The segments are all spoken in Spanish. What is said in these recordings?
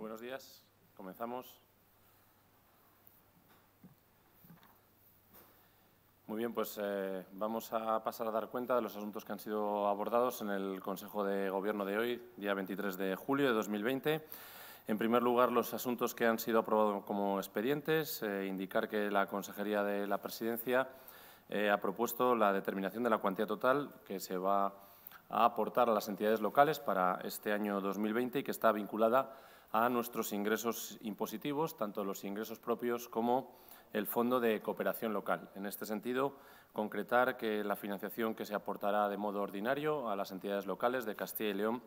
buenos días. Comenzamos. Muy bien, pues eh, vamos a pasar a dar cuenta de los asuntos que han sido abordados en el Consejo de Gobierno de hoy, día 23 de julio de 2020. En primer lugar, los asuntos que han sido aprobados como expedientes. Eh, indicar que la Consejería de la Presidencia eh, ha propuesto la determinación de la cuantía total que se va a aportar a las entidades locales para este año 2020 y que está vinculada a nuestros ingresos impositivos, tanto los ingresos propios como el Fondo de Cooperación Local. En este sentido, concretar que la financiación que se aportará de modo ordinario a las entidades locales de Castilla y León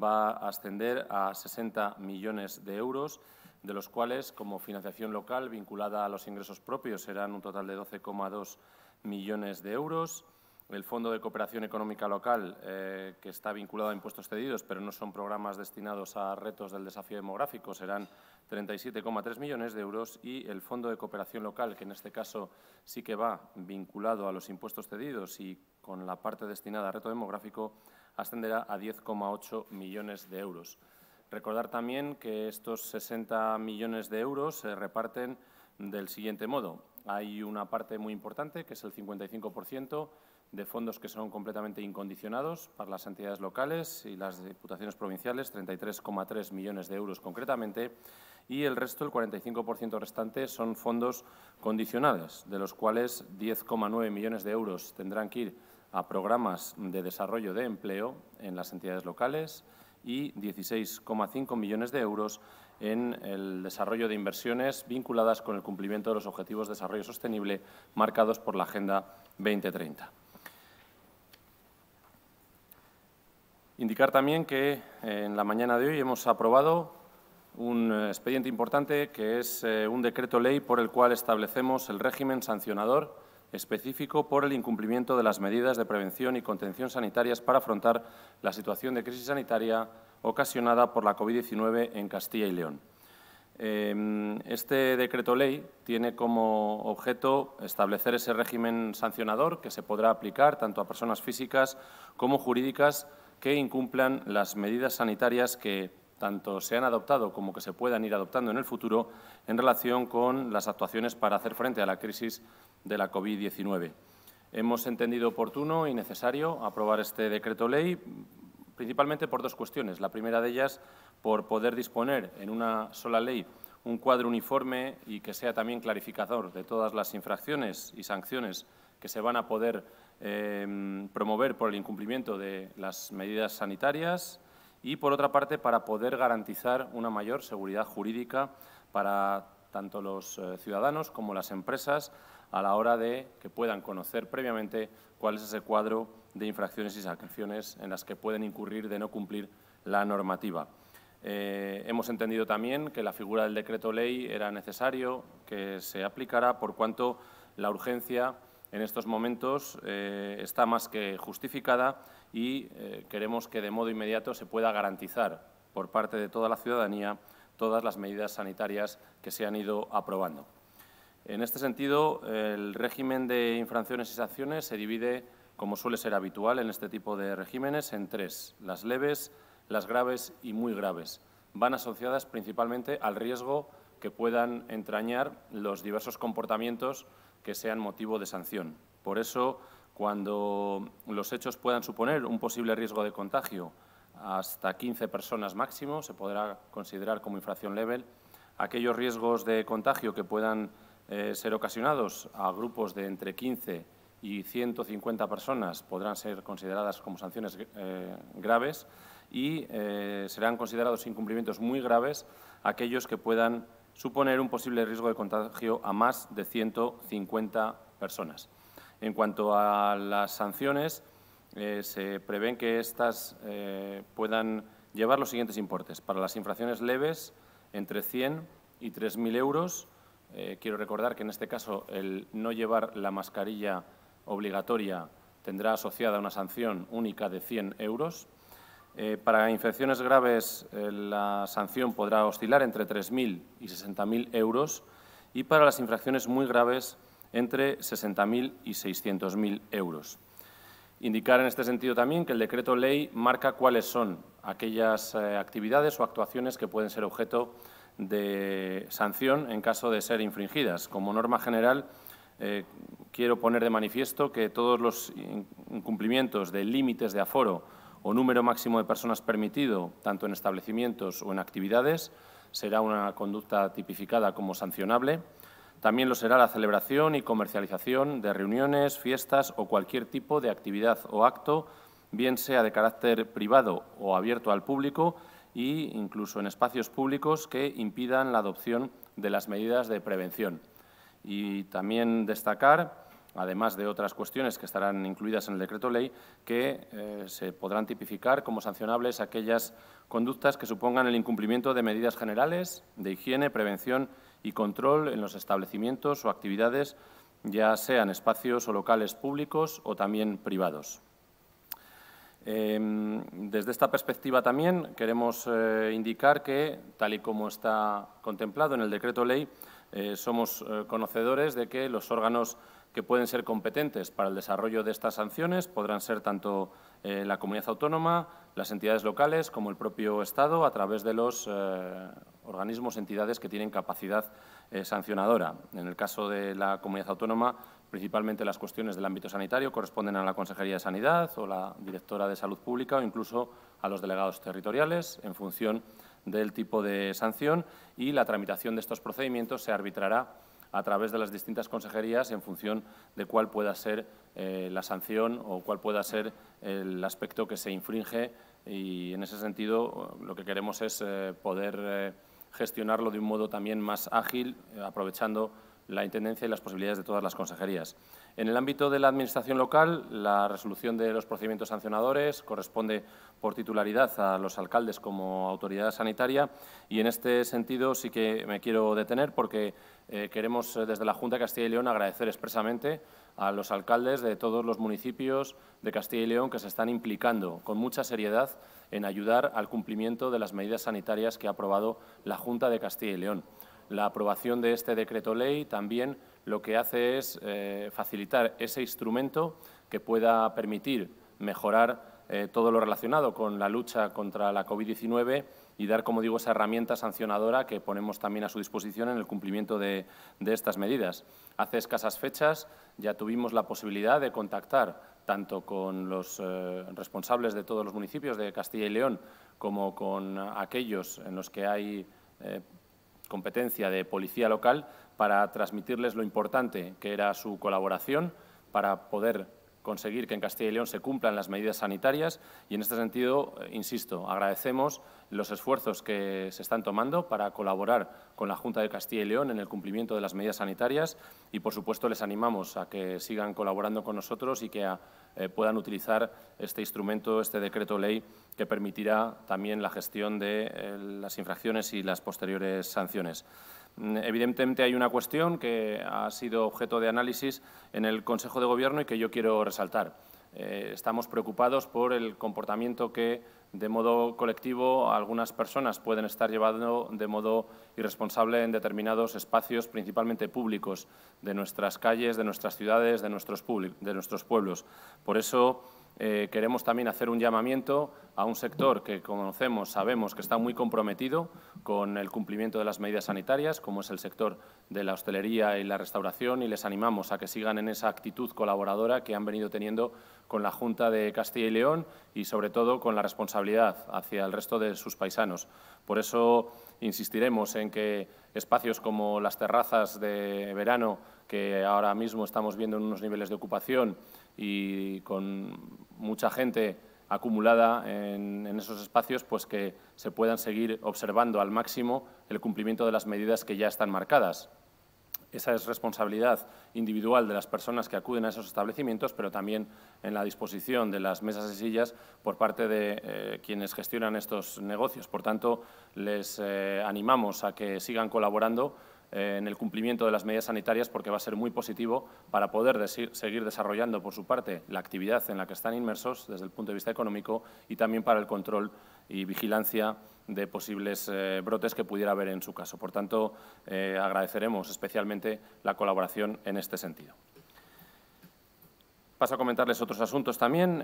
va a ascender a 60 millones de euros, de los cuales, como financiación local vinculada a los ingresos propios, serán un total de 12,2 millones de euros el Fondo de Cooperación Económica Local, eh, que está vinculado a impuestos cedidos, pero no son programas destinados a retos del desafío demográfico, serán 37,3 millones de euros, y el Fondo de Cooperación Local, que en este caso sí que va vinculado a los impuestos cedidos y con la parte destinada a reto demográfico, ascenderá a 10,8 millones de euros. Recordar también que estos 60 millones de euros se reparten del siguiente modo. Hay una parte muy importante, que es el 55%, de fondos que son completamente incondicionados para las entidades locales y las diputaciones provinciales, 33,3 millones de euros concretamente, y el resto, el 45% restante, son fondos condicionados, de los cuales 10,9 millones de euros tendrán que ir a programas de desarrollo de empleo en las entidades locales y 16,5 millones de euros en el desarrollo de inversiones vinculadas con el cumplimiento de los objetivos de desarrollo sostenible marcados por la Agenda 2030. Indicar también que eh, en la mañana de hoy hemos aprobado un eh, expediente importante que es eh, un decreto ley por el cual establecemos el régimen sancionador específico por el incumplimiento de las medidas de prevención y contención sanitarias para afrontar la situación de crisis sanitaria ocasionada por la COVID-19 en Castilla y León. Em, este decreto ley tiene como objeto establecer ese régimen sancionador que se podrá aplicar tanto a personas físicas como jurídicas que incumplan las medidas sanitarias que tanto se han adoptado como que se puedan ir adoptando en el futuro en relación con las actuaciones para hacer frente a la crisis de la COVID-19. Hemos entendido oportuno y necesario aprobar este decreto ley principalmente por dos cuestiones. La primera de ellas, por poder disponer en una sola ley un cuadro uniforme y que sea también clarificador de todas las infracciones y sanciones que se van a poder Em, promover por el incumplimiento de las medidas sanitarias y, por otra parte, para poder garantizar una mayor seguridad jurídica para tanto los eh, ciudadanos como las empresas a la hora de que puedan conocer previamente cuál es ese cuadro de infracciones y sanciones en las que pueden incurrir de no cumplir la normativa. Eh, hemos entendido también que la figura del decreto ley era necesario que se aplicara por cuanto la urgencia en estos momentos eh, está más que justificada y eh, queremos que de modo inmediato se pueda garantizar por parte de toda la ciudadanía todas las medidas sanitarias que se han ido aprobando. En este sentido, el régimen de infracciones y sanciones se divide, como suele ser habitual en este tipo de regímenes, en tres, las leves, las graves y muy graves. Van asociadas principalmente al riesgo que puedan entrañar los diversos comportamientos que sean motivo de sanción. Por eso, cuando los hechos puedan suponer un posible riesgo de contagio hasta 15 personas máximo, se podrá considerar como infracción level, aquellos riesgos de contagio que puedan eh, ser ocasionados a grupos de entre 15 y 150 personas podrán ser consideradas como sanciones eh, graves y eh, serán considerados incumplimientos muy graves aquellos que puedan suponer un posible riesgo de contagio a más de 150 personas. En cuanto a las sanciones, eh, se prevén que estas eh, puedan llevar los siguientes importes. Para las infracciones leves, entre 100 y 3.000 euros. Eh, quiero recordar que en este caso el no llevar la mascarilla obligatoria tendrá asociada una sanción única de 100 euros eh, para infecciones graves, eh, la sanción podrá oscilar entre 3.000 y 60.000 euros y para las infracciones muy graves, entre 60.000 y 600.000 euros. Indicar en este sentido también que el decreto ley marca cuáles son aquellas eh, actividades o actuaciones que pueden ser objeto de sanción en caso de ser infringidas. Como norma general, quiero poner de manifiesto que todos los incumplimientos de límites de aforo o número máximo de personas permitido, tanto en establecimientos o en actividades, será una conducta tipificada como sancionable. También lo será la celebración y comercialización de reuniones, fiestas o cualquier tipo de actividad o acto, bien sea de carácter privado o abierto al público, e incluso en espacios públicos que impidan la adopción de las medidas de prevención. Y también destacar además de otras cuestiones que estarán incluidas en el decreto ley, que eh, se podrán tipificar como sancionables aquellas conductas que supongan el incumplimiento de medidas generales de higiene, prevención y control en los establecimientos o actividades, ya sean espacios o locales públicos o también privados. Em, desde esta perspectiva también queremos eh, indicar que, tal y como está contemplado en el decreto ley, eh, somos conocedores de que los órganos que pueden ser competentes para el desarrollo de estas sanciones podrán ser tanto eh, la comunidad autónoma, las entidades locales como el propio Estado a través de los eh, organismos, entidades que tienen capacidad eh, sancionadora. En el caso de la comunidad autónoma, principalmente las cuestiones del ámbito sanitario corresponden a la Consejería de Sanidad o la Directora de Salud Pública o incluso a los delegados territoriales en función del tipo de sanción y la tramitación de estos procedimientos se arbitrará a través de las distintas consejerías en función de cuál pueda ser eh, la sanción o cuál pueda ser el aspecto que se infringe y en ese sentido lo que queremos es eh, poder eh, gestionarlo de un modo también más ágil, aprovechando la Intendencia y las posibilidades de todas las consejerías. En el ámbito de la Administración local, la resolución de los procedimientos sancionadores corresponde por titularidad a los alcaldes como autoridad sanitaria y en este sentido sí que me quiero detener porque eh, queremos eh, desde la Junta de Castilla y León agradecer expresamente a los alcaldes de todos los municipios de Castilla y León que se están implicando con mucha seriedad en ayudar al cumplimiento de las medidas sanitarias que ha aprobado la Junta de Castilla y León. La aprobación de este decreto ley también lo que hace es eh, facilitar ese instrumento que pueda permitir mejorar eh, todo lo relacionado con la lucha contra la COVID-19 y dar, como digo, esa herramienta sancionadora que ponemos también a su disposición en el cumplimiento de, estas medidas. Hace escasas fechas ya tuvimos la posibilidad de contactar tanto con los eh, responsables de todos los municipios de Castilla y León como con aquellos en los que hay competencia de policía local para transmitirles lo importante que era su colaboración para poder conseguir que en Castilla y León se cumplan las medidas sanitarias y en este sentido, eh, insisto, agradecemos los esfuerzos que se están tomando para colaborar con la Junta de Castilla y León en el cumplimiento de las medidas sanitarias y, por supuesto, les animamos a que sigan colaborando con nosotros y que eh, puedan utilizar este instrumento, este decreto ley, que permitirá también la gestión de eh, las infracciones y las posteriores sanciones. Evidentemente hay una cuestión que ha sido objeto de análisis en el Consejo de Gobierno y que yo quiero resaltar. Eh, estamos preocupados por el comportamiento que, de modo colectivo, algunas personas pueden estar llevando de modo irresponsable en determinados espacios, principalmente públicos, de nuestras calles, de nuestras ciudades, de nuestros, de nuestros pueblos. Por eso, eh, queremos también hacer un llamamiento a un sector que conocemos, sabemos que está muy comprometido con el cumplimiento de las medidas sanitarias, como es el sector de la hostelería y la restauración, y les animamos a que sigan en esa actitud colaboradora que han venido teniendo con la Junta de Castilla y León y, sobre todo, con la responsabilidad hacia el resto de sus paisanos. Por eso insistiremos en que espacios como las terrazas de verano, que ahora mismo estamos viendo en unos niveles de ocupación, y con mucha gente acumulada en, esos espacios, pues que se puedan seguir observando al máximo el cumplimiento de las medidas que ya están marcadas. Esa es responsabilidad individual de las personas que acuden a esos establecimientos, pero también en la disposición de las mesas y sillas por parte de eh, quienes gestionan estos negocios. Por tanto, les eh, animamos a que sigan colaborando eh, en el cumplimiento de las medidas sanitarias porque va a ser muy positivo para poder seguir desarrollando por su parte la actividad en la que están inmersos desde el punto de vista económico y también para el control y vigilancia de posibles eh, brotes que pudiera haber en su caso. Por tanto, eh, agradeceremos especialmente la colaboración en este sentido. Paso a comentarles otros asuntos también.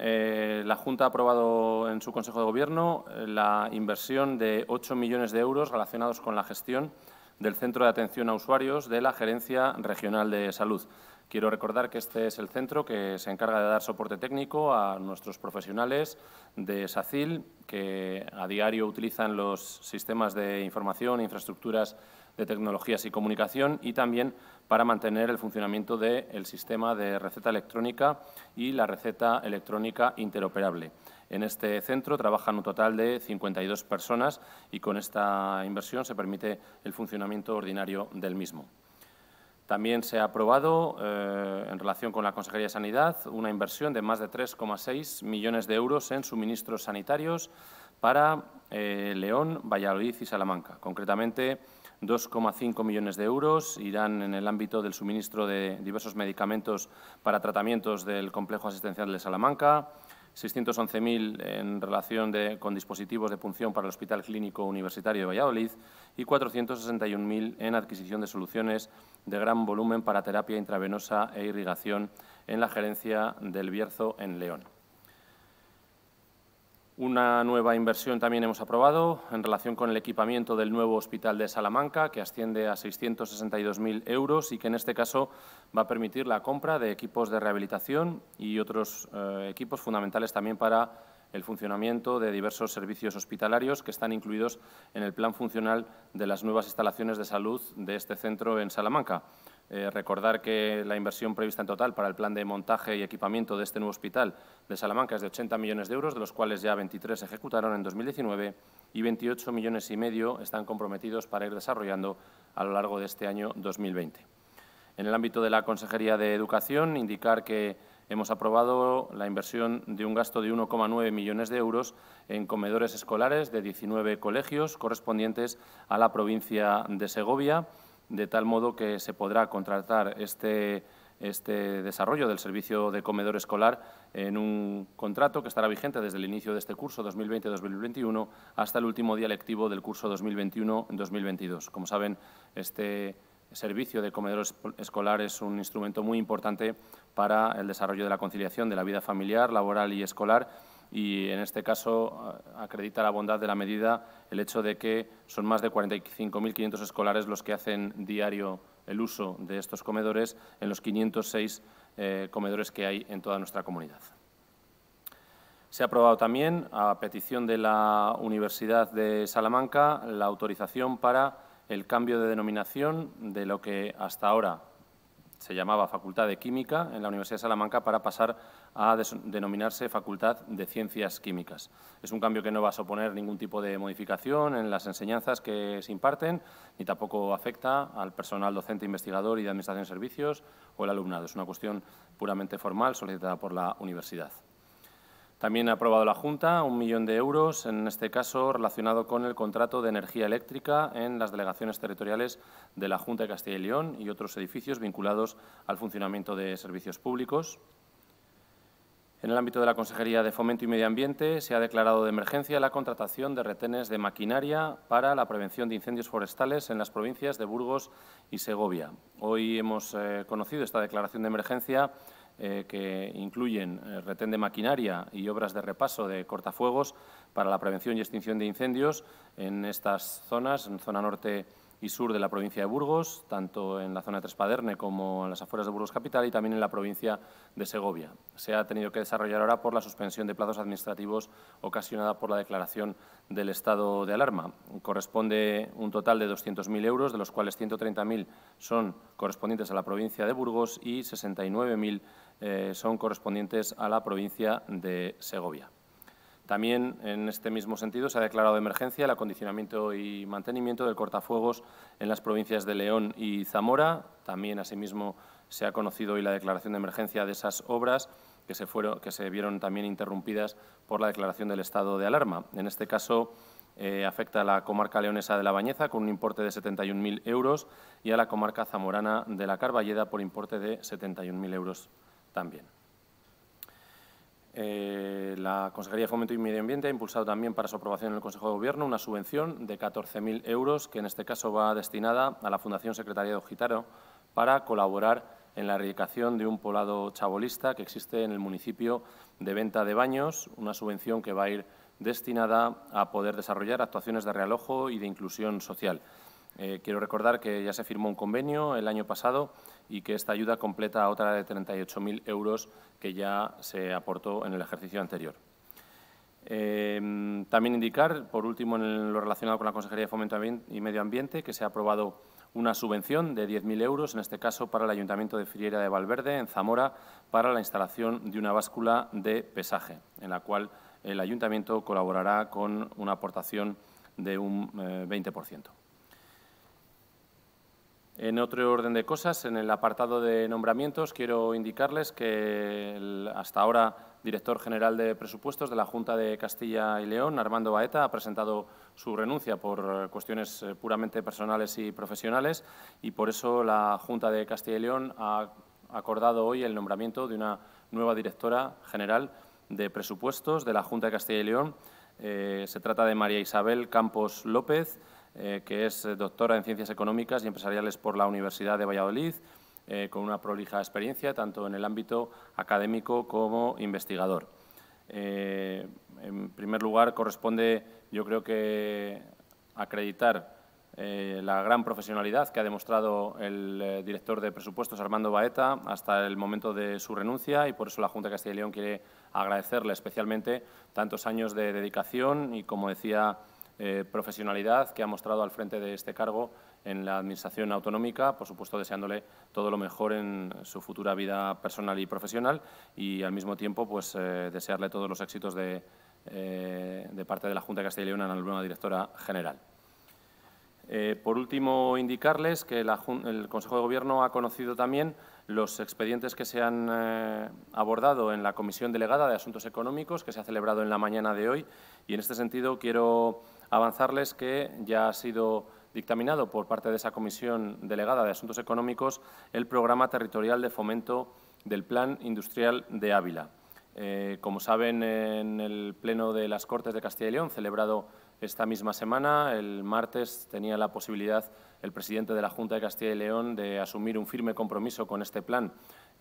la Junta ha aprobado en su Consejo de Gobierno la inversión de 8 millones de euros relacionados con la gestión del Centro de Atención a Usuarios de la Gerencia Regional de Salud. Quiero recordar que este es el centro que se encarga de dar soporte técnico a nuestros profesionales de SACIL, que a diario utilizan los sistemas de información, infraestructuras de tecnologías y comunicación y también para mantener el funcionamiento del sistema de receta electrónica y la receta electrónica interoperable. En este centro trabajan un total de 52 personas y con esta inversión se permite el funcionamiento ordinario del mismo. También se ha aprobado, eh, en relación con la Consejería de Sanidad, una inversión de más de 3,6 millones de euros en suministros sanitarios para eh, León, Valladolid y Salamanca. Concretamente, 2,5 millones de euros irán en el ámbito del suministro de diversos medicamentos para tratamientos del complejo asistencial de Salamanca, 611.000 en relación con dispositivos de punción para el Hospital Clínico Universitario de Valladolid y 461.000 en adquisición de soluciones de gran volumen para terapia intravenosa e irrigación en la gerencia del Bierzo en León. Una nueva inversión también hemos aprobado en relación con el equipamiento del nuevo Hospital de Salamanca, que asciende a 662.000 euros y que en este caso va a permitir la compra de equipos de rehabilitación y otros eh, equipos fundamentales también para el funcionamiento de diversos servicios hospitalarios que están incluidos en el plan funcional de las nuevas instalaciones de salud de este centro en Salamanca. Eh, recordar que la inversión prevista en total para el plan de montaje y equipamiento de este nuevo hospital de Salamanca es de 80 millones de euros, de los cuales ya 23 se ejecutaron en 2019 y 28 millones y medio están comprometidos para ir desarrollando a lo largo de este año 2020. En el ámbito de la Consejería de Educación, indicar que hemos aprobado la inversión de un gasto de 1,9 millones de euros en comedores escolares de 19 colegios correspondientes a la provincia de Segovia, de tal modo que se podrá contratar este, este, desarrollo del servicio de comedor escolar en un contrato que estará vigente desde el inicio de este curso 2020-2021 hasta el último día lectivo del curso 2021-2022. Como saben, este servicio de comedor escolar es un instrumento muy importante para el desarrollo de la conciliación de la vida familiar, laboral y escolar y en este caso acredita la bondad de la medida el hecho de que son más de 45.500 escolares los que hacen diario el uso de estos comedores en los 506 seis eh, comedores que hay en toda nuestra comunidad. Se ha aprobado también, a petición de la Universidad de Salamanca, la autorización para el cambio de denominación de lo que hasta ahora se llamaba Facultad de Química en la Universidad de Salamanca para pasar a denominarse Facultad de Ciencias Químicas. Es un cambio que no va a suponer ningún tipo de modificación en las enseñanzas que se imparten, ni tampoco afecta al personal docente investigador y de Administración de Servicios o el alumnado. Es una cuestión puramente formal solicitada por la universidad. También ha aprobado la Junta un millón de euros, en este caso relacionado con el contrato de energía eléctrica en las delegaciones territoriales de la Junta de Castilla y León y otros edificios vinculados al funcionamiento de servicios públicos. En el ámbito de la Consejería de Fomento y Medio Ambiente se ha declarado de emergencia la contratación de retenes de maquinaria para la prevención de incendios forestales en las provincias de Burgos y Segovia. Hoy hemos eh, conocido esta declaración de emergencia eh, que incluyen eh, retén de maquinaria y obras de repaso de cortafuegos para la prevención y extinción de incendios en estas zonas, en zona norte y sur de la provincia de Burgos, tanto en la zona de Trespaderne como en las afueras de Burgos Capital y también en la provincia de Segovia. Se ha tenido que desarrollar ahora por la suspensión de plazos administrativos ocasionada por la declaración del estado de alarma. Corresponde un total de 200.000 euros, de los cuales 130.000 son correspondientes a la provincia de Burgos y 69.000 eh, son correspondientes a la provincia de Segovia. También, en este mismo sentido, se ha declarado emergencia el acondicionamiento y mantenimiento del cortafuegos en las provincias de León y Zamora. También, asimismo, se ha conocido hoy la declaración de emergencia de esas obras que se, que se vieron también interrumpidas por la declaración del estado de alarma. En este caso, eh, afecta a la comarca leonesa de La Bañeza con un importe de 71.000 euros y a la comarca zamorana de La Carballeda por importe de 71.000 euros también. Eh, la Consejería de Fomento y Medio Ambiente ha impulsado también para su aprobación en el Consejo de Gobierno una subvención de 14.000 euros, que en este caso va destinada a la Fundación Secretaría de Ojitaro para colaborar en la erradicación de un poblado chabolista que existe en el municipio de Venta de Baños, una subvención que va a ir destinada a poder desarrollar actuaciones de realojo y de inclusión social. Eh, quiero recordar que ya se firmó un convenio el año pasado y que esta ayuda completa otra de 38.000 euros que ya se aportó en el ejercicio anterior. Em, también indicar, por último, en lo relacionado con la Consejería de Fomento y Medio Ambiente, que se ha aprobado una subvención de 10.000 euros, en este caso para el Ayuntamiento de Friera de Valverde, en Zamora, para la instalación de una báscula de pesaje, en la cual el Ayuntamiento colaborará con una aportación de un 20%. Eh, en otro orden de cosas, en el apartado de nombramientos, quiero indicarles que el hasta ahora director general de presupuestos de la Junta de Castilla y León, Armando Baeta, ha presentado su renuncia por cuestiones eh, puramente personales y profesionales y por eso la Junta de Castilla y León ha acordado hoy el nombramiento de una nueva directora general de presupuestos de la Junta de Castilla y León. Eh, se trata de María Isabel Campos López, eh, que es eh, doctora en Ciencias Económicas y Empresariales por la Universidad de Valladolid, eh, con una prolija experiencia tanto en el ámbito académico como investigador. en primer lugar, corresponde, yo creo que, acreditar la gran profesionalidad que ha demostrado el director de presupuestos, Armando Baeta, hasta el momento de su renuncia y por eso la Junta de Castilla y León quiere agradecerle especialmente tantos años de dedicación y, como decía eh, profesionalidad que ha mostrado al frente de este cargo en la Administración autonómica, por supuesto deseándole todo lo mejor en su futura vida personal y profesional y al mismo tiempo pues, eh, desearle todos los éxitos eh, de, parte de la Junta de Castilla y León en la nueva directora general. por último, indicarles que el Consejo de Gobierno ha conocido también los expedientes que se han abordado en la Comisión Delegada de Asuntos Económicos, que se ha celebrado en la mañana de hoy. Y en este sentido quiero avanzarles que ya ha sido dictaminado por parte de esa Comisión Delegada de Asuntos Económicos el Programa Territorial de Fomento del Plan Industrial de Ávila. Eh, como saben, en el Pleno de las Cortes de Castilla y León, celebrado esta misma semana, el martes, tenía la posibilidad el presidente de la Junta de Castilla y León de asumir un firme compromiso con este plan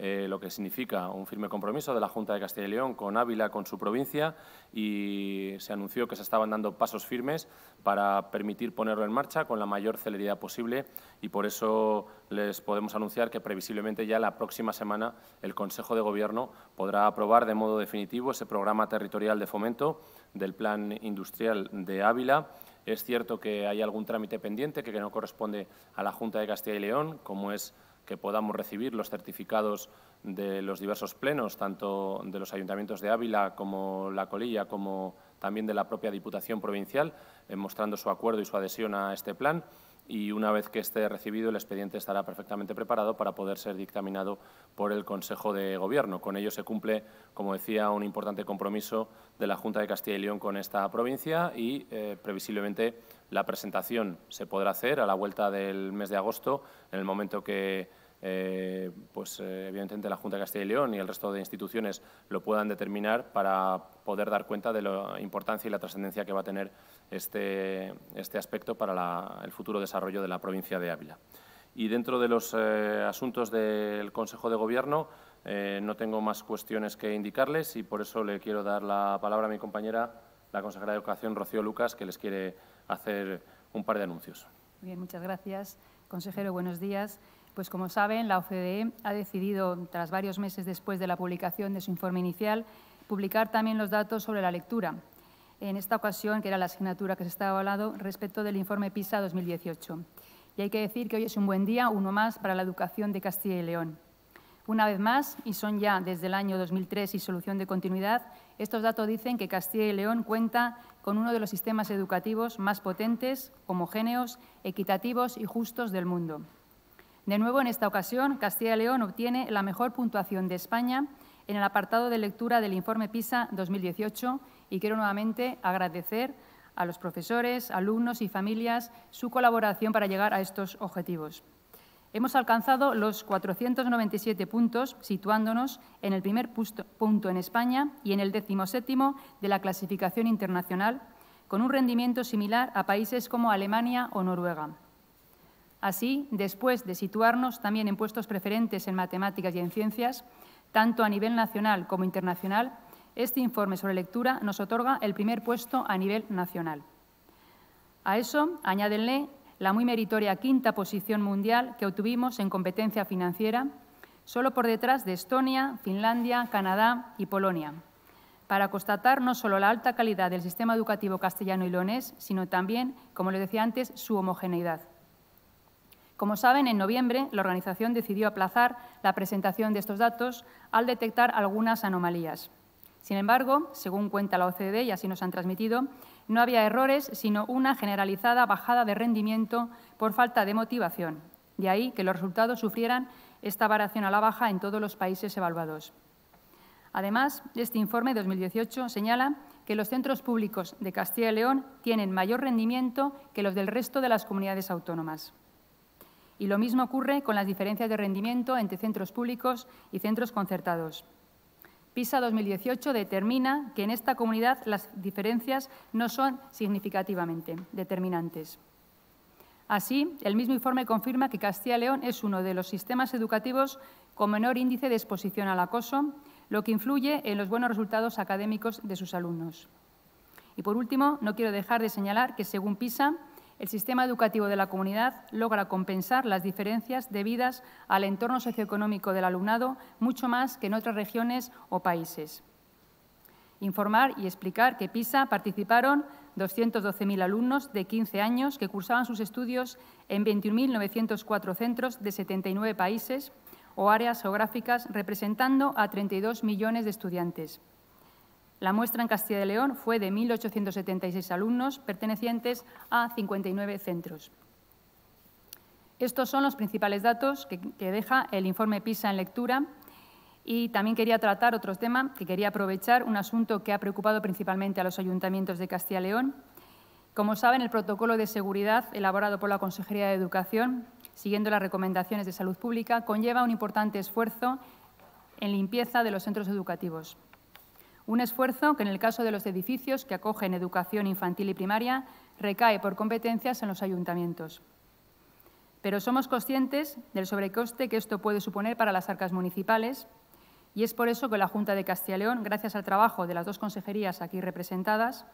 eh, lo que significa un firme compromiso de la Junta de Castilla y León con Ávila, con su provincia, y se anunció que se estaban dando pasos firmes para permitir ponerlo en marcha con la mayor celeridad posible y por eso les podemos anunciar que previsiblemente ya la próxima semana el Consejo de Gobierno podrá aprobar de modo definitivo ese programa territorial de fomento del Plan Industrial de Ávila es cierto que hay algún trámite pendiente que no corresponde a la Junta de Castilla y León, como es que podamos recibir los certificados de los diversos plenos, tanto de los ayuntamientos de Ávila como La Colilla, como también de la propia Diputación Provincial, eh, mostrando su acuerdo y su adhesión a este plan. Y una vez que esté recibido, el expediente estará perfectamente preparado para poder ser dictaminado por el Consejo de Gobierno. Con ello se cumple, como decía, un importante compromiso de la Junta de Castilla y León con esta provincia y, eh, previsiblemente, la presentación se podrá hacer a la vuelta del mes de agosto, en el momento que eh, pues eh, evidentemente la Junta de Castilla y León y el resto de instituciones lo puedan determinar para poder dar cuenta de la importancia y la trascendencia que va a tener este, este aspecto para el futuro desarrollo de la provincia de Ávila. Y dentro de los eh, asuntos del Consejo de Gobierno no tengo más cuestiones que indicarles y por eso le quiero dar la palabra a mi compañera, la consejera de Educación, Rocío Lucas, que les quiere hacer un par de anuncios. bien, muchas gracias. Consejero, buenos días. Pues como saben, la OCDE ha decidido, tras varios meses después de la publicación de su informe inicial, publicar también los datos sobre la lectura, en esta ocasión, que era la asignatura que se estaba hablando, respecto del informe PISA 2018. Y hay que decir que hoy es un buen día, uno más, para la educación de Castilla y León. Una vez más, y son ya desde el año 2003 y solución de continuidad, estos datos dicen que Castilla y León cuenta con uno de los sistemas educativos más potentes, homogéneos, equitativos y justos del mundo. De nuevo, en esta ocasión, Castilla y León obtiene la mejor puntuación de España en el apartado de lectura del informe PISA 2018 y quiero nuevamente agradecer a los profesores, alumnos y familias su colaboración para llegar a estos objetivos. Hemos alcanzado los 497 puntos, situándonos en el primer punto en España y en el séptimo de la clasificación internacional, con un rendimiento similar a países como Alemania o Noruega. Así, después de situarnos también en puestos preferentes en matemáticas y en ciencias, tanto a nivel nacional como internacional, este informe sobre lectura nos otorga el primer puesto a nivel nacional. A eso añádenle la muy meritoria quinta posición mundial que obtuvimos en competencia financiera, solo por detrás de Estonia, Finlandia, Canadá y Polonia, para constatar no solo la alta calidad del sistema educativo castellano y leonés, sino también, como les decía antes, su homogeneidad. Como saben, en noviembre la organización decidió aplazar la presentación de estos datos al detectar algunas anomalías. Sin embargo, según cuenta la OCDE, y así nos han transmitido, no había errores, sino una generalizada bajada de rendimiento por falta de motivación. De ahí que los resultados sufrieran esta variación a la baja en todos los países evaluados. Además, este informe 2018 señala que los centros públicos de Castilla y León tienen mayor rendimiento que los del resto de las comunidades autónomas y lo mismo ocurre con las diferencias de rendimiento entre centros públicos y centros concertados. PISA 2018 determina que en esta comunidad las diferencias no son significativamente determinantes. Así, el mismo informe confirma que Castilla y León es uno de los sistemas educativos con menor índice de exposición al acoso, lo que influye en los buenos resultados académicos de sus alumnos. Y por último, no quiero dejar de señalar que según PISA, el sistema educativo de la comunidad logra compensar las diferencias debidas al entorno socioeconómico del alumnado mucho más que en otras regiones o países. Informar y explicar que PISA participaron 212.000 alumnos de 15 años que cursaban sus estudios en 21.904 centros de 79 países o áreas geográficas, representando a 32 millones de estudiantes. La muestra en Castilla y León fue de 1.876 alumnos pertenecientes a 59 centros. Estos son los principales datos que, deja el informe PISA en lectura y también quería tratar otro tema que quería aprovechar, un asunto que ha preocupado principalmente a los ayuntamientos de Castilla y León. Como saben, el protocolo de seguridad elaborado por la Consejería de Educación, siguiendo las recomendaciones de salud pública, conlleva un importante esfuerzo en limpieza de los centros educativos. Un esfuerzo que en el caso de los edificios que acogen educación infantil y primaria recae por competencias en los ayuntamientos. Pero somos conscientes del sobrecoste que esto puede suponer para las arcas municipales y es por eso que la Junta de Castilla y León, gracias al trabajo de las dos consejerías aquí representadas,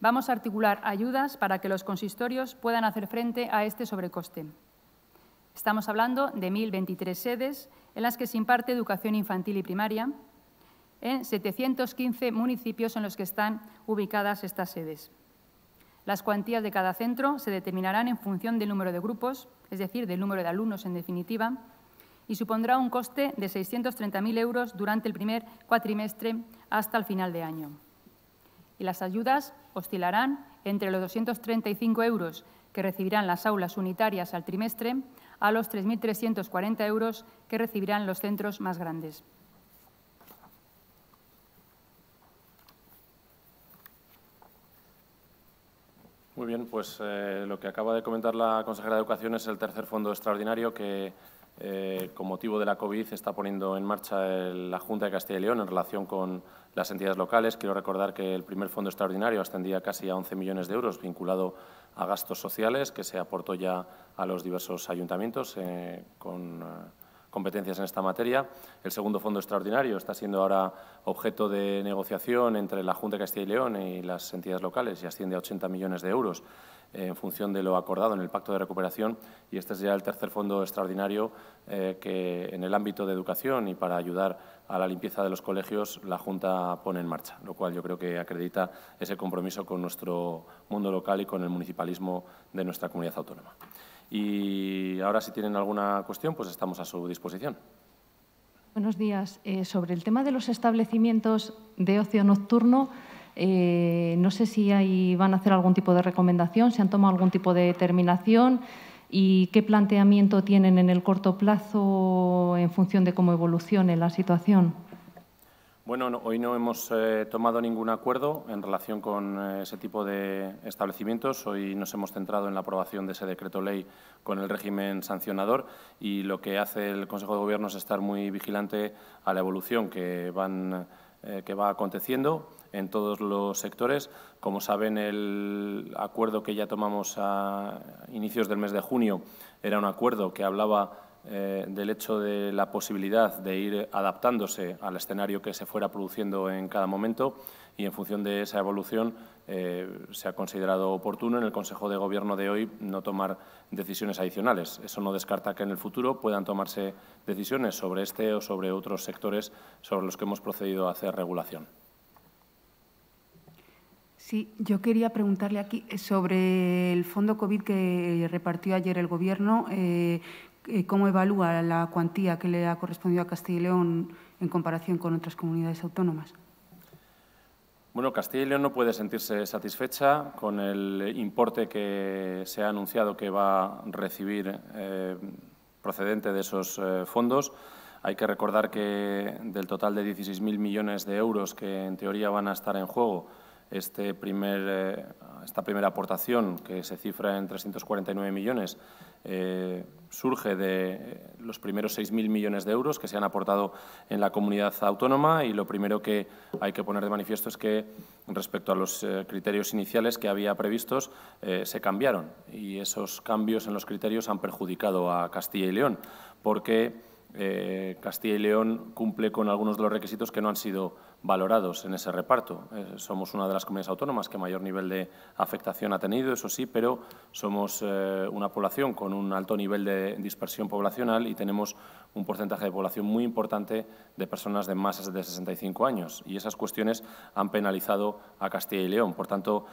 vamos a articular ayudas para que los consistorios puedan hacer frente a este sobrecoste. Estamos hablando de 1.023 sedes en las que se imparte educación infantil y primaria, en 715 municipios en los que están ubicadas estas sedes. Las cuantías de cada centro se determinarán en función del número de grupos, es decir, del número de alumnos en definitiva, y supondrá un coste de 630.000 euros durante el primer cuatrimestre hasta el final de año. Y las ayudas oscilarán entre los 235 euros que recibirán las aulas unitarias al trimestre a los 3.340 euros que recibirán los centros más grandes. Muy bien, pues eh, lo que acaba de comentar la consejera de Educación es el tercer fondo extraordinario que, eh, con motivo de la COVID, está poniendo en marcha la Junta de Castilla y León en relación con las entidades locales. Quiero recordar que el primer fondo extraordinario ascendía casi a 11 millones de euros, vinculado a gastos sociales, que se aportó ya a los diversos ayuntamientos eh, con competencias en esta materia. El segundo fondo extraordinario está siendo ahora objeto de negociación entre la Junta de Castilla y León y las entidades locales y asciende a 80 millones de euros en función de lo acordado en el Pacto de Recuperación y este es ya el tercer fondo extraordinario eh, que en el ámbito de educación y para ayudar a la limpieza de los colegios la Junta pone en marcha, lo cual yo creo que acredita ese compromiso con nuestro mundo local y con el municipalismo de nuestra comunidad autónoma. Y ahora, si tienen alguna cuestión, pues estamos a su disposición. Buenos días. Eh, sobre el tema de los establecimientos de ocio nocturno, eh, no sé si van a hacer algún tipo de recomendación, si han tomado algún tipo de determinación y qué planteamiento tienen en el corto plazo en función de cómo evolucione la situación. Bueno, hoy no hemos eh, tomado ningún acuerdo en relación con eh, ese tipo de establecimientos. Hoy nos hemos centrado en la aprobación de ese decreto ley con el régimen sancionador y lo que hace el Consejo de Gobierno es estar muy vigilante a la evolución que, van, eh, que va aconteciendo en todos los sectores. Como saben, el acuerdo que ya tomamos a inicios del mes de junio era un acuerdo que hablaba eh, del hecho de la posibilidad de ir adaptándose al escenario que se fuera produciendo en cada momento y en función de esa evolución eh, se ha considerado oportuno en el Consejo de Gobierno de hoy no tomar decisiones adicionales. Eso no descarta que en el futuro puedan tomarse decisiones sobre este o sobre otros sectores sobre los que hemos procedido a hacer regulación. Sí, yo quería preguntarle aquí sobre el fondo COVID que repartió ayer el Gobierno. Eh, eh, cómo evalúa la cuantía que le ha correspondido a Castilla y León en comparación con otras comunidades autónomas. Bueno, Castilla y León no puede sentirse satisfecha con el importe que se ha anunciado que va a recibir eh, procedente de esos eh, fondos. Hay que recordar que del total de 16.000 millones de euros que en teoría van a estar en juego, este primer, esta primera aportación, que se cifra en 349 millones, eh, surge de eh, los primeros 6.000 millones de euros que se han aportado en la comunidad autónoma y lo primero que hay que poner de manifiesto es que respecto a los eh, criterios iniciales que había previstos se cambiaron y esos cambios en los criterios han perjudicado a Castilla y León porque eh, Castilla y León cumple con algunos de los requisitos que no han sido valorados en ese reparto. Eh, somos una de las comunidades autónomas que mayor nivel de afectación ha tenido, eso sí, pero somos eh, una población con un alto nivel de dispersión poblacional y tenemos un porcentaje de población muy importante de personas de más de 65 años. Y esas cuestiones han penalizado a Castilla y León. Por tanto,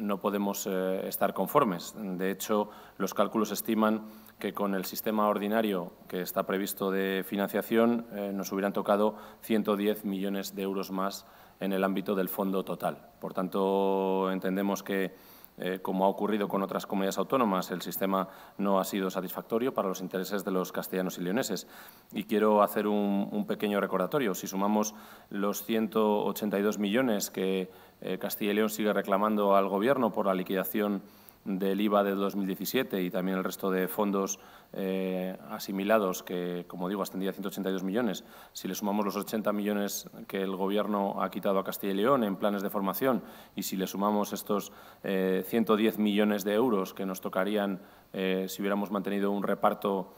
no podemos estar conformes. De hecho, los cálculos estiman que con el sistema ordinario que está previsto de financiación eh, nos hubieran tocado 110 millones de euros más en el ámbito del fondo total. Por tanto, entendemos que, eh, como ha ocurrido con otras comunidades autónomas, el sistema no ha sido satisfactorio para los intereses de los castellanos y leoneses. Y quiero hacer un, pequeño recordatorio. Si sumamos los 182 millones que eh, Castilla y León sigue reclamando al Gobierno por la liquidación del IVA de 2017 y también el resto de fondos eh, asimilados, que, como digo, ascendía a 182 millones. Si le sumamos los 80 millones que el Gobierno ha quitado a Castilla y León en planes de formación y si le sumamos estos 110 eh, millones de euros que nos tocarían eh, si hubiéramos mantenido un reparto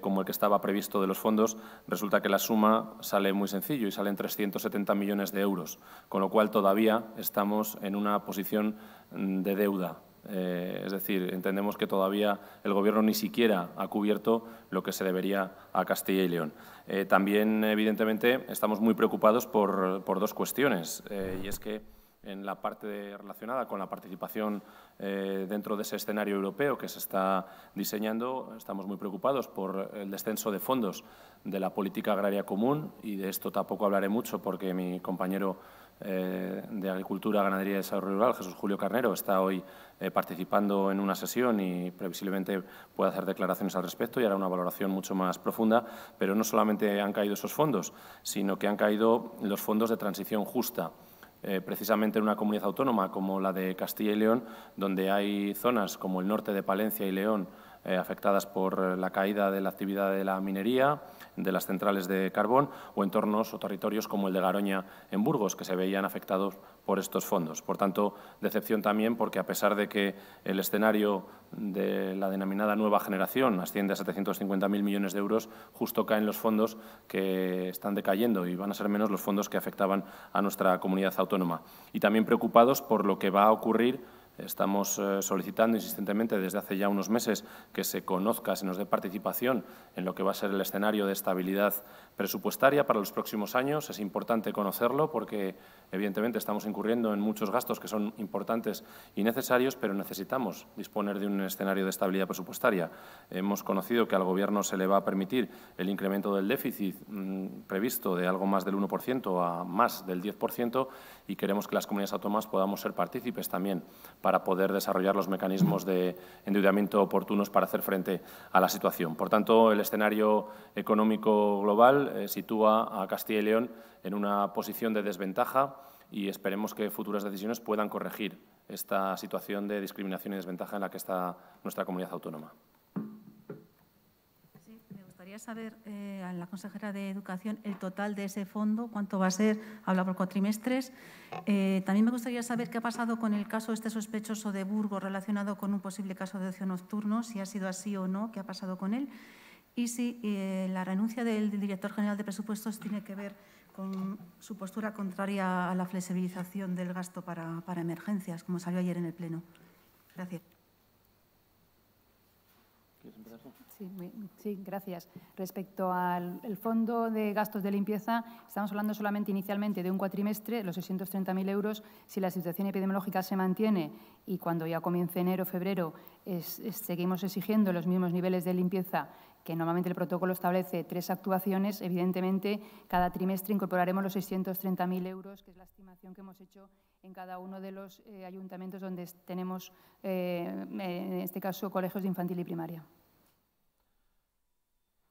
como el que estaba previsto de los fondos, resulta que la suma sale muy sencillo y salen 370 millones de euros, con lo cual todavía estamos en una posición mm, de deuda eh, es decir, entendemos que todavía el Gobierno ni siquiera ha cubierto lo que se debería a Castilla y León. Eh, también, evidentemente, estamos muy preocupados por, dos cuestiones, eh, y es que en la parte relacionada con la participación dentro de ese escenario europeo que se está diseñando. Estamos muy preocupados por el descenso de fondos de la política agraria común y de esto tampoco hablaré mucho porque mi compañero de Agricultura, Ganadería y Desarrollo Rural, Jesús Julio Carnero, está hoy eh, participando en una sesión y previsiblemente pueda hacer declaraciones al respecto y hará una valoración mucho más profunda, pero no solamente han caído esos fondos, sino que han caído los fondos de transición justa. Eh, precisamente en una comunidad autónoma como la de Castilla y León, donde hay zonas como el norte de Palencia y León, eh, afectadas por eh, la caída de la actividad de la minería, de las centrales de carbón o entornos o territorios como el de Garoña en Burgos, que se veían afectados por estos fondos. Por tanto, decepción también porque a pesar de que el escenario de la denominada nueva generación asciende a 750.000 millones de euros, justo caen los fondos que están decayendo y van a ser menos los fondos que afectaban a nuestra comunidad autónoma. Y también preocupados por lo que va a ocurrir Estamos eh, solicitando insistentemente desde hace ya unos meses que se conozca, se nos dé participación en lo que va a ser el escenario de estabilidad presupuestaria para los próximos años. Es importante conocerlo porque, evidentemente, estamos incurriendo en muchos gastos que son importantes y necesarios, pero necesitamos disponer de un escenario de estabilidad presupuestaria. Hemos conocido que al Gobierno se le va a permitir el incremento del déficit mm, previsto de algo más del 1% a más del 10% y queremos que las comunidades autónomas podamos ser partícipes también para poder desarrollar los mecanismos de endeudamiento oportunos para hacer frente a la situación. Por tanto, el escenario económico global eh, sitúa a Castilla y León en una posición de desventaja y esperemos que futuras decisiones puedan corregir esta situación de discriminación y desventaja en la que está nuestra comunidad autónoma. me gustaría saber eh, a la consejera de Educación el total de ese fondo, cuánto va a ser, habla por cuatrimestres. Eh, también me gustaría saber qué ha pasado con el caso este sospechoso de Burgos relacionado con un posible caso de ocio nocturno, si ha sido así o no, qué ha pasado con él y si eh, la renuncia del director general de presupuestos tiene que ver con su postura contraria a la flexibilización del gasto para, emergencias, como salió ayer en el Pleno. Gracias. Sí, sí, gracias. Respecto al fondo de gastos de limpieza, estamos hablando solamente inicialmente de un cuatrimestre, los 630.000 euros. Si la situación epidemiológica se mantiene y cuando ya comience enero, febrero, seguimos exigiendo los mismos niveles de limpieza que normalmente el protocolo establece tres actuaciones, evidentemente cada trimestre incorporaremos los 630.000 euros, que es la estimación que hemos hecho en cada uno de los eh, ayuntamientos donde tenemos, eh, eh, en este caso, colegios de infantil y primaria.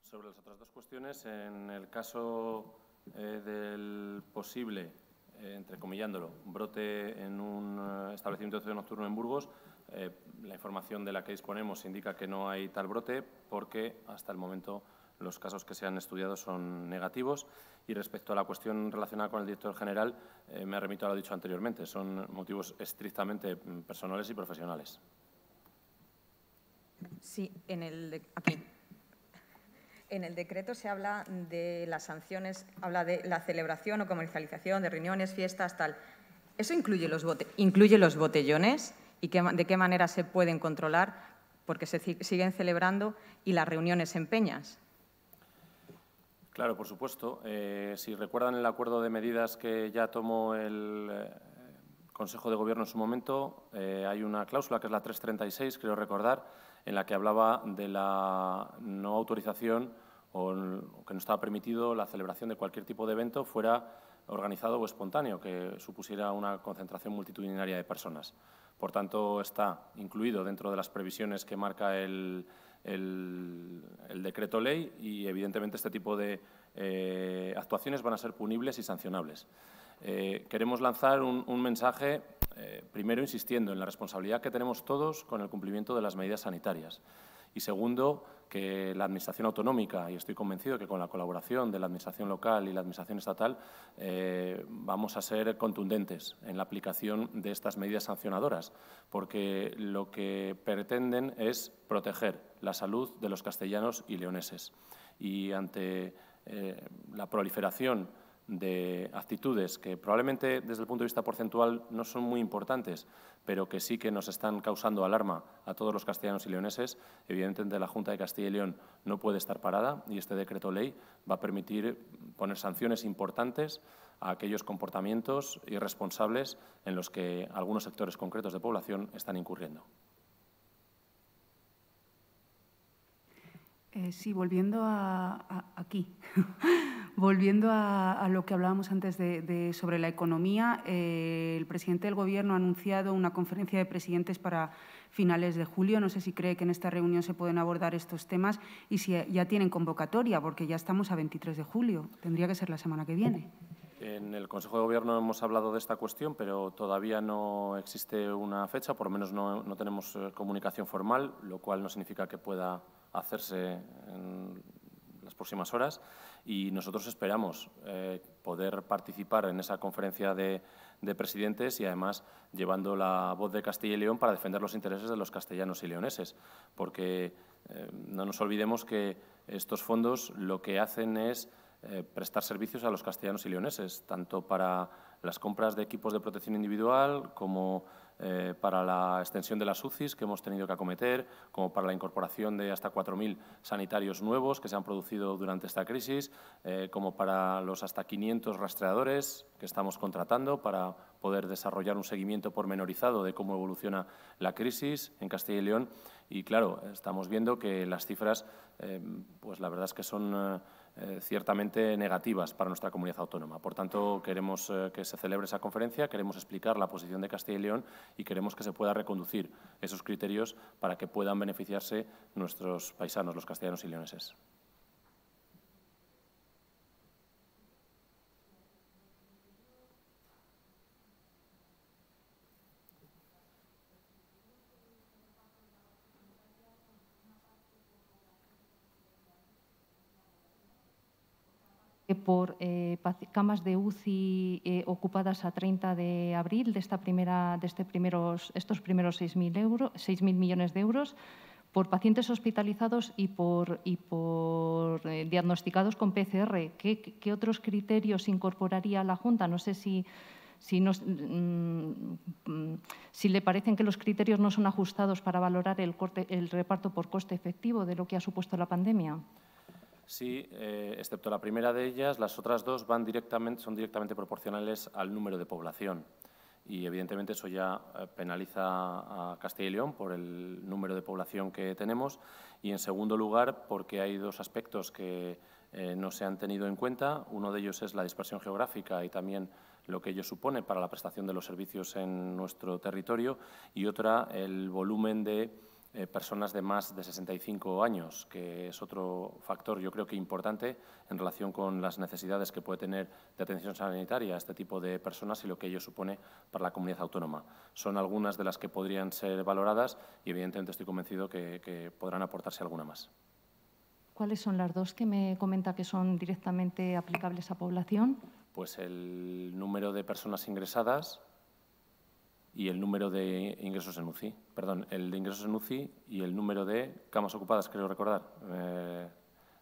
Sobre las otras dos cuestiones, en el caso del posible, entrecomillándolo, brote en un establecimiento de nocturno en Burgos, eh, la información de la que disponemos indica que no hay tal brote porque hasta el momento los casos que se han estudiado son negativos. Y respecto a la cuestión relacionada con el director general, eh, me remito a lo dicho anteriormente. Son motivos estrictamente mm, personales y profesionales. Sí, en el aquí. En el decreto se habla de las sanciones, habla de la celebración o comercialización de reuniones, fiestas, tal. ¿Eso incluye los, incluye los botellones? y de qué manera se pueden controlar porque se siguen celebrando y las reuniones en peñas. Claro, por supuesto. Eh, si recuerdan el acuerdo de medidas que ya tomó el eh, Consejo de Gobierno en su momento, eh, hay una cláusula que es la 336, creo recordar, en la que hablaba de la no autorización o que no estaba permitido la celebración de cualquier tipo de evento fuera organizado o espontáneo que supusiera una concentración multitudinaria de personas. Por tanto, está incluido dentro de las previsiones que marca el, decreto ley y, evidentemente, este tipo de eh, actuaciones van a ser punibles y sancionables. Eh, queremos lanzar un, mensaje, eh, primero insistiendo en la responsabilidad que tenemos todos con el cumplimiento de las medidas sanitarias. Y segundo, que la Administración autonómica, y estoy convencido que con la colaboración de la Administración local y la Administración estatal, eh, vamos a ser contundentes en la aplicación de estas medidas sancionadoras, porque lo que pretenden es proteger la salud de los castellanos y leoneses. Y ante eh, la proliferación de actitudes que probablemente desde el punto de vista porcentual no son muy importantes, pero que sí que nos están causando alarma a todos los castellanos y leoneses. Evidentemente la Junta de Castilla y León no puede estar parada y este decreto ley va a permitir poner sanciones importantes a aquellos comportamientos irresponsables en los que algunos sectores concretos de población están incurriendo. Eh, sí, volviendo a, aquí, volviendo a, lo que hablábamos antes de, sobre la economía, eh, el presidente del Gobierno ha anunciado una conferencia de presidentes para finales de julio. No sé si cree que en esta reunión se pueden abordar estos temas y si ya tienen convocatoria, porque ya estamos a 23 de julio. Tendría que ser la semana que viene. En el Consejo de Gobierno hemos hablado de esta cuestión, pero todavía no existe una fecha, por lo menos no, no tenemos eh, comunicación formal, lo cual no significa que pueda hacerse en las próximas horas y nosotros esperamos eh, poder participar en esa conferencia de, presidentes y además llevando la voz de Castilla y León para defender los intereses de los castellanos y leoneses, porque eh, no nos olvidemos que estos fondos lo que hacen es eh, prestar servicios a los castellanos y leoneses, tanto para las compras de equipos de protección individual como eh, para la extensión de las UCIs que hemos tenido que acometer, como para la incorporación de hasta 4.000 sanitarios nuevos que se han producido durante esta crisis, eh, como para los hasta 500 rastreadores que estamos contratando para poder desarrollar un seguimiento pormenorizado de cómo evoluciona la crisis en Castilla y León. Y claro, estamos viendo que las cifras, eh, pues la verdad es que son eh, ciertamente negativas para nuestra comunidad autónoma. Por tanto, queremos eh, que se celebre esa conferencia, queremos explicar la posición de Castilla y León y queremos que se pueda reconducir esos criterios para que puedan beneficiarse nuestros paisanos, los castellanos y leoneses. por eh, camas de UCI eh, ocupadas a 30 de abril de, esta primera, de este primeros, estos primeros 6.000 millones de euros, por pacientes hospitalizados y por, y por eh, diagnosticados con PCR. ¿Qué, otros criterios incorporaría la Junta? No sé si, nos, mm, le parecen que los criterios no son ajustados para valorar el, corte, el reparto por coste efectivo de lo que ha supuesto la pandemia. Sí, eh, excepto la primera de ellas, las otras dos van son directamente proporcionales al número de población. Y, evidentemente, eso ya eh, penaliza a Castilla y León por el número de población que tenemos. Y, en segundo lugar, porque hay dos aspectos que eh, no se han tenido en cuenta. Uno de ellos es la dispersión geográfica y también lo que ello supone para la prestación de los servicios en nuestro territorio. Y otra, el volumen de eh, personas de más de 65 años, que es otro factor yo creo que importante en relación con las necesidades que puede tener de atención sanitaria este tipo de personas y lo que ello supone para la comunidad autónoma. Son algunas de las que podrían ser valoradas y evidentemente estoy convencido que, que podrán aportarse alguna más. ¿Cuáles son las dos que me comenta que son directamente aplicables a población? Pues el número de personas ingresadas, y el número de ingresos en UCI. Perdón, el de ingresos en UCI y el número de camas ocupadas, creo recordar. Eh,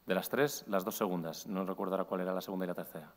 de las tres, las dos segundas. No recuerdo cuál era la segunda y la tercera.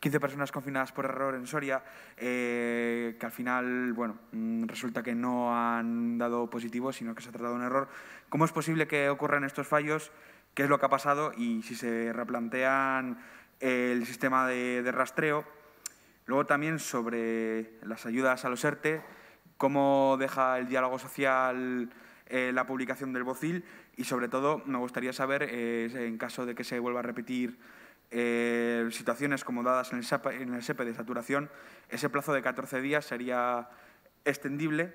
15 personas confinadas por error en Soria, eh, que al final, bueno, mm, resulta que no han dado positivo, sino que se ha tratado de un error. ¿Cómo es posible que ocurran estos fallos? ¿Qué es lo que ha pasado? Y si se replantean eh, el sistema de, rastreo. Luego también sobre las ayudas a los ERTE, cómo deja el diálogo social eh, la publicación del BOCIL y sobre todo me gustaría saber, en caso de que se vuelva a repetir eh, situaciones como dadas en el, SEPE de saturación, ese plazo de 14 días sería extendible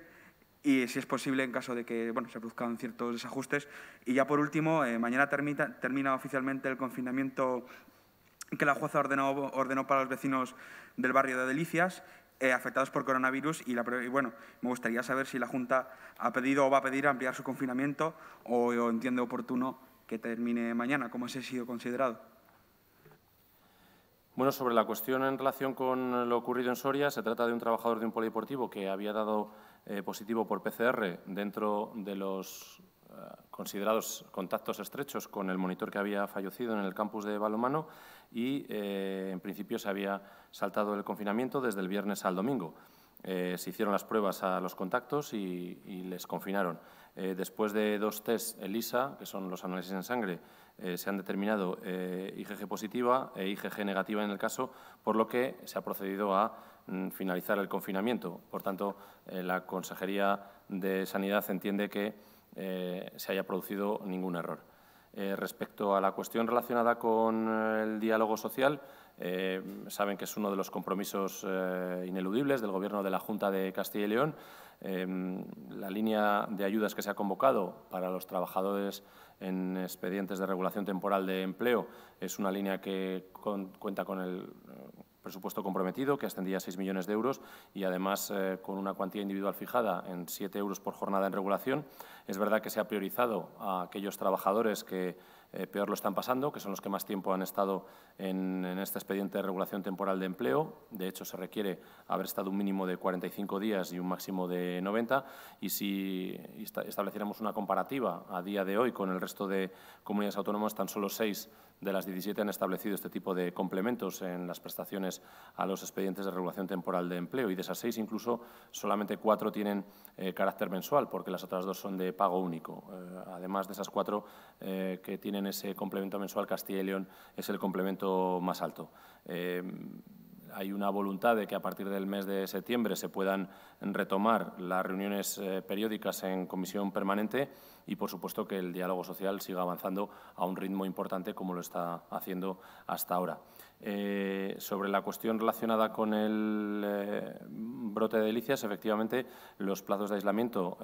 y si es posible en caso de que bueno, se produzcan ciertos desajustes. Y ya por último, eh, mañana termina oficialmente el confinamiento que la jueza ordenó, para los vecinos del barrio de Delicias eh, afectados por coronavirus y, bueno, me gustaría saber si la Junta ha pedido o va a pedir ampliar su confinamiento o, entiende oportuno que termine mañana, como se ha sido considerado. Bueno, sobre la cuestión en relación con lo ocurrido en Soria, se trata de un trabajador de un polideportivo que había dado eh, positivo por PCR dentro de los eh, considerados contactos estrechos con el monitor que había fallecido en el campus de Balomano y, eh, en principio, se había saltado el confinamiento desde el viernes al domingo. Eh, se hicieron las pruebas a los contactos y, les confinaron. Eh, después de dos tests ELISA, que son los análisis en sangre, eh, se han determinado IgG positiva e IgG negativa en el caso, por lo que se ha procedido a mm, finalizar el confinamiento. Por tanto, la Consejería de Sanidad entiende que se haya producido ningún error. respecto a la cuestión relacionada con el diálogo social, eh, saben que es uno de los compromisos eh, ineludibles del Gobierno de la Junta de Castilla y León. Eh, la línea de ayudas que se ha convocado para los trabajadores en expedientes de regulación temporal de empleo es una línea que cuenta con el presupuesto comprometido, que ascendía a 6 millones de euros y, además, con una cuantía individual fijada en siete euros por jornada en regulación. Es verdad que se ha priorizado a aquellos trabajadores que eh, peor lo están pasando, que son los que más tiempo han estado en, en, este expediente de regulación temporal de empleo. De hecho, se requiere haber estado un mínimo de 45 días y un máximo de 90. Y si estableciéramos una comparativa a día de hoy con el resto de comunidades autónomas, tan solo seis de las 17 han establecido este tipo de complementos en las prestaciones a los expedientes de regulación temporal de empleo y de esas seis incluso solamente cuatro tienen eh, carácter mensual porque las otras dos son de pago único. Eh, además de esas cuatro eh, que tienen ese complemento mensual, Castilla y León es el complemento más alto hay una voluntad de que a partir del mes de septiembre se puedan retomar las reuniones eh, periódicas en comisión permanente y, por supuesto, que el diálogo social siga avanzando a un ritmo importante como lo está haciendo hasta ahora. Eh, sobre la cuestión relacionada con el eh, brote de delicias, efectivamente, los plazos de aislamiento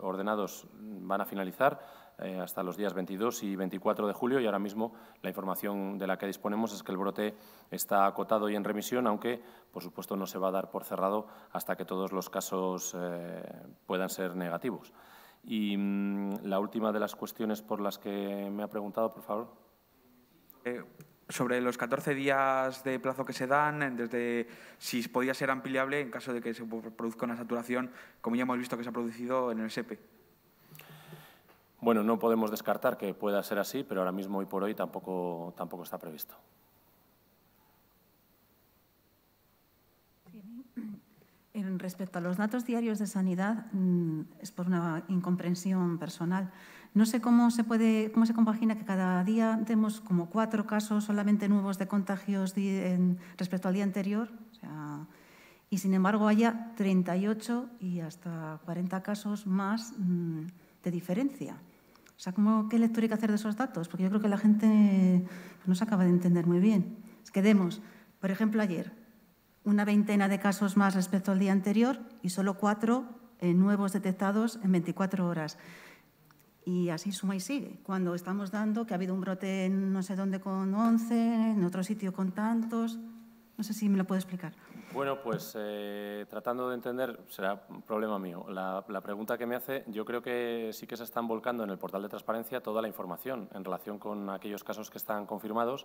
ordenados van a finalizar eh, hasta los días 22 y 24 de julio y ahora mismo la información de la que disponemos es que el brote está acotado y en remisión, aunque por supuesto no se va a dar por cerrado hasta que todos los casos eh, puedan ser negativos. Y mm, la última de las cuestiones por las que me ha preguntado, por favor. Eh, sobre los 14 días de plazo que se dan, desde si podía ser ampliable en caso de que se produzca una saturación, como ya hemos visto que se ha producido en el SEPE. Bueno, no podemos descartar que pueda ser así, pero ahora mismo, y por hoy, tampoco, está previsto. En respecto a los datos diarios de sanidad, mm, es por una incomprensión personal. No sé cómo se puede, cómo se compagina que cada día tenemos como cuatro casos solamente nuevos de contagios respecto al día anterior, y sin embargo haya 38 y hasta 40 casos más mm, de diferencia. O sea, ¿qué lectura hay que hacer de esos datos? Porque yo creo que la gente no se acaba de entender muy bien. Es que demos, por ejemplo, ayer, una veintena de casos más respecto al día anterior y solo cuatro eh, nuevos detectados en 24 horas. Y así suma y sigue. Cuando estamos dando que ha habido un brote en no sé dónde con 11, en otro sitio con tantos. No sé si me lo puedo explicar. Bueno, pues eh, tratando de entender, será un problema mío. La, la, pregunta que me hace, yo creo que sí que se están volcando en el portal de transparencia toda la información en relación con aquellos casos que están confirmados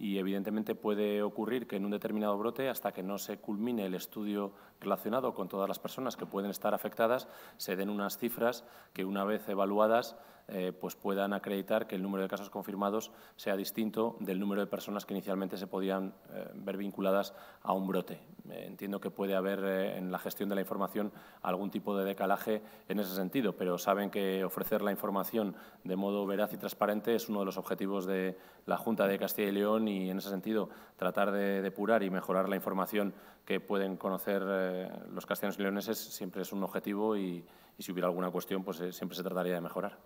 y evidentemente puede ocurrir que en un determinado brote, hasta que no se culmine el estudio relacionado con todas las personas que pueden estar afectadas, se den unas cifras que una vez evaluadas eh, pues puedan acreditar que el número de casos confirmados sea distinto del número de personas que inicialmente se podían eh, ver vinculadas a un brote. Eh, entiendo que puede haber en la gestión de la información algún tipo de decalaje en ese sentido, pero saben que ofrecer la información de modo veraz y transparente es uno de los objetivos de la Junta de Castilla y León y, en ese sentido, tratar de depurar y mejorar la información que pueden conocer eh, los castellanos y leoneses siempre es un objetivo y, si hubiera alguna cuestión, pues eh, siempre se trataría de mejorar.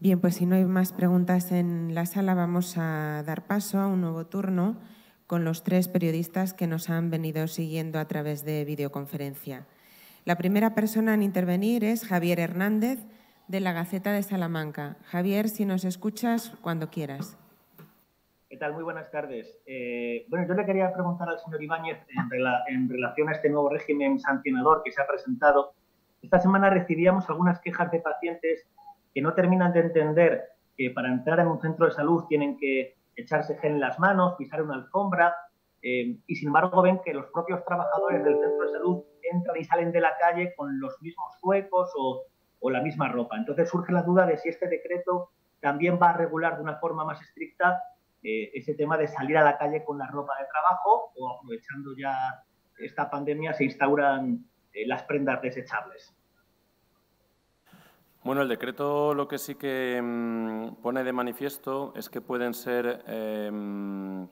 Bien, pues si no hay más preguntas en la sala, vamos a dar paso a un nuevo turno con los tres periodistas que nos han venido siguiendo a través de videoconferencia. La primera persona en intervenir es Javier Hernández, de la Gaceta de Salamanca. Javier, si nos escuchas, cuando quieras. ¿Qué tal? Muy buenas tardes. Eh, bueno, yo le quería preguntar al señor Ibáñez en, en relación a este nuevo régimen sancionador que se ha presentado. Esta semana recibíamos algunas quejas de pacientes que no terminan de entender que para entrar en un centro de salud tienen que echarse gel en las manos, pisar una alfombra eh, y sin embargo ven que los propios trabajadores del centro de salud entran y salen de la calle con los mismos huecos o, la misma ropa. Entonces surge la duda de si este decreto también va a regular de una forma más estricta eh, ese tema de salir a la calle con la ropa de trabajo o aprovechando ya esta pandemia se instauran eh, las prendas desechables. Bueno, el decreto lo que sí que mm, pone de manifiesto es que pueden ser em,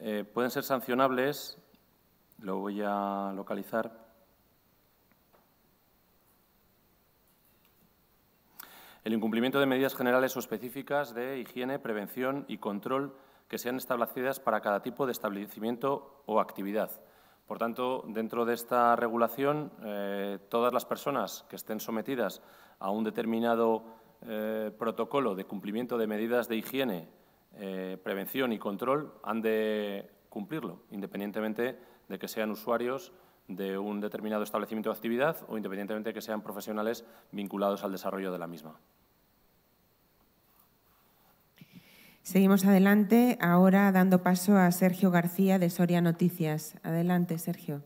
eh, pueden ser sancionables, lo voy a localizar, el incumplimiento de medidas generales o específicas de higiene, prevención y control que sean establecidas para cada tipo de establecimiento o actividad. Por tanto, dentro de esta regulación, eh, todas las personas que estén sometidas a un determinado eh, protocolo de cumplimiento de medidas de higiene, eh, prevención y control han de cumplirlo, independientemente de que sean usuarios de un determinado establecimiento de actividad o independientemente de que sean profesionales vinculados al desarrollo de la misma. Seguimos adelante, ahora dando paso a Sergio García de Soria Noticias. Adelante, Sergio.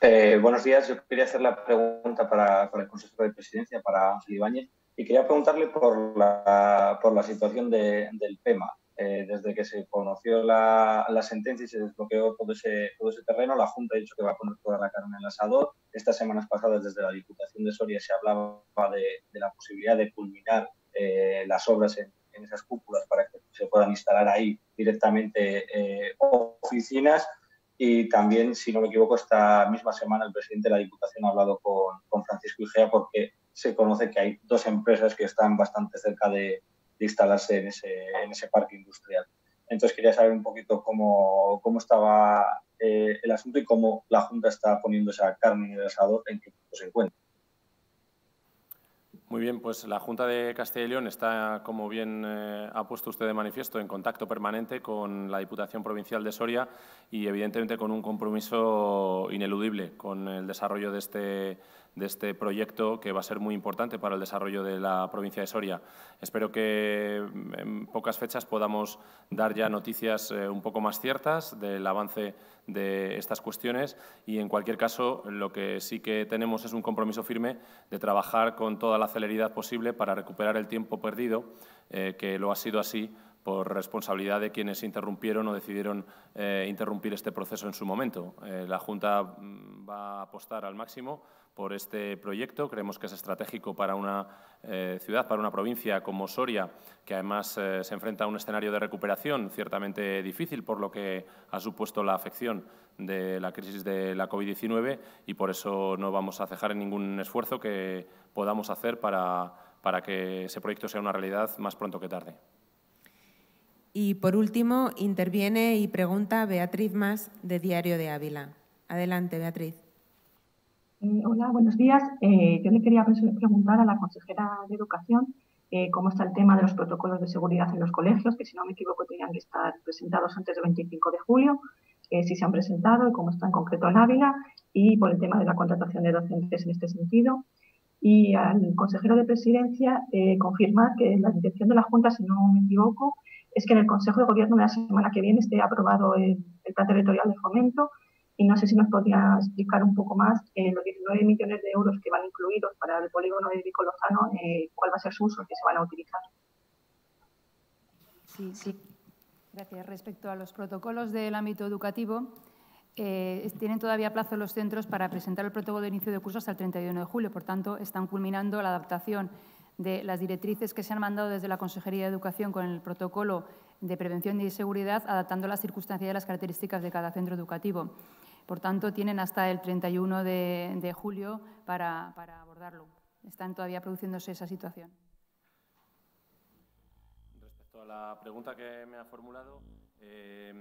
Eh, buenos días, yo quería hacer la pregunta para, el consejo de presidencia, para Ángel Ibáñez. Y quería preguntarle por la, por la situación del PEMA. Eh, desde que se conoció la, sentencia y se desbloqueó todo ese, todo ese terreno, la Junta ha dicho que va a poner toda la carne en el asador. Estas semanas pasadas, desde la Diputación de Soria, se hablaba de, la posibilidad de culminar eh, las obras en, esas cúpulas para que se puedan instalar ahí directamente eh, oficinas. Y también, si no me equivoco, esta misma semana el presidente de la Diputación ha hablado con, con Francisco Igea porque se conoce que hay dos empresas que están bastante cerca de, instalarse en ese, en ese parque industrial. Entonces quería saber un poquito cómo, cómo estaba eh, el asunto y cómo la Junta está poniendo esa carne en el asador en qué punto se encuentra. Muy bien, pues la Junta de Castilla y León está, como bien eh, ha puesto usted de manifiesto, en contacto permanente con la Diputación Provincial de Soria y, evidentemente, con un compromiso ineludible con el desarrollo de este de este proyecto que va a ser muy importante para el desarrollo de la provincia de Soria. Espero que en pocas fechas podamos dar ya noticias eh, un poco más ciertas del avance de estas cuestiones y, en cualquier caso, lo que sí que tenemos es un compromiso firme de trabajar con toda la celeridad posible para recuperar el tiempo perdido, eh, que lo ha sido así por responsabilidad de quienes interrumpieron o decidieron eh, interrumpir este proceso en su momento. Eh, la Junta mm, va a apostar al máximo por este proyecto. Creemos que es estratégico para una eh, ciudad, para una provincia como Soria, que además se enfrenta a un escenario de recuperación ciertamente difícil por lo que ha supuesto la afección de la crisis de la COVID-19 y por eso no vamos a cejar en ningún esfuerzo que podamos hacer para que ese proyecto sea una realidad más pronto que tarde. Y por último, interviene y pregunta Beatriz Más de Diario de Ávila. Adelante, Beatriz. Eh, hola, buenos días. Eh, yo le quería preguntar a la consejera de Educación eh, cómo está el tema de los protocolos de seguridad en los colegios, que si no me equivoco tenían que estar presentados antes del 25 de julio, si se han presentado y cómo está en concreto en Ávila, y por el tema de la contratación de docentes en este sentido. Y al consejero de Presidencia confirmar que la dirección de la Junta, si no me equivoco, es que en el Consejo de Gobierno de la semana que viene esté aprobado el, plan territorial de fomento y no sé si nos podría explicar un poco más en eh, los 19 millones de euros que van incluidos para el polígono de lozano, eh, cuál va a ser su uso que qué se van a utilizar. Sí, sí. Gracias. Respecto a los protocolos del ámbito educativo, eh, tienen todavía plazo los centros para presentar el protocolo de inicio de cursos hasta el 31 de julio. Por tanto, están culminando la adaptación de las directrices que se han mandado desde la Consejería de Educación con el protocolo de prevención y seguridad, adaptando las circunstancias y las características de cada centro educativo. Por tanto, tienen hasta el 31 de, de julio para, para abordarlo. Están todavía produciéndose esa situación a la pregunta que me ha formulado, eh,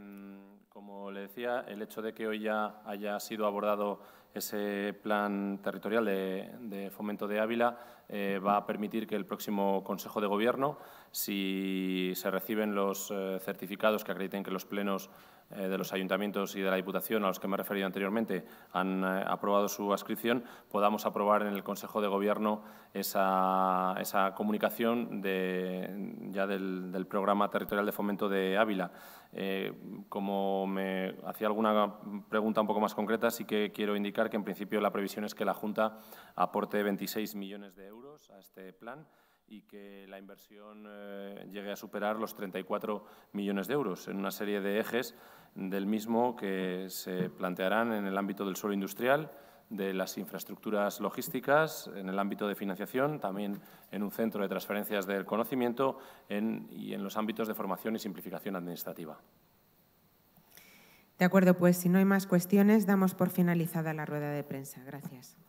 como le decía, el hecho de que hoy ya haya sido abordado ese plan territorial de, fomento de Ávila eh, va a permitir que el próximo Consejo de Gobierno, si se reciben los eh, certificados que acrediten que los plenos eh, de los ayuntamientos y de la Diputación a los que me he referido anteriormente han eh, aprobado su adscripción, podamos aprobar en el Consejo de Gobierno esa, esa comunicación de, ya del, Programa Territorial de Fomento de Ávila. Eh, como me hacía alguna pregunta un poco más concreta, sí que quiero indicar que en principio la previsión es que la Junta aporte 26 millones de euros a este plan y que la inversión eh, llegue a superar los 34 millones de euros en una serie de ejes del mismo que se plantearán en el ámbito del suelo industrial, de las infraestructuras logísticas, en el ámbito de financiación, también en un centro de transferencias del conocimiento y en los ámbitos de formación y simplificación administrativa. De acuerdo, pues si no hay más cuestiones, damos por finalizada la rueda de prensa. Gracias.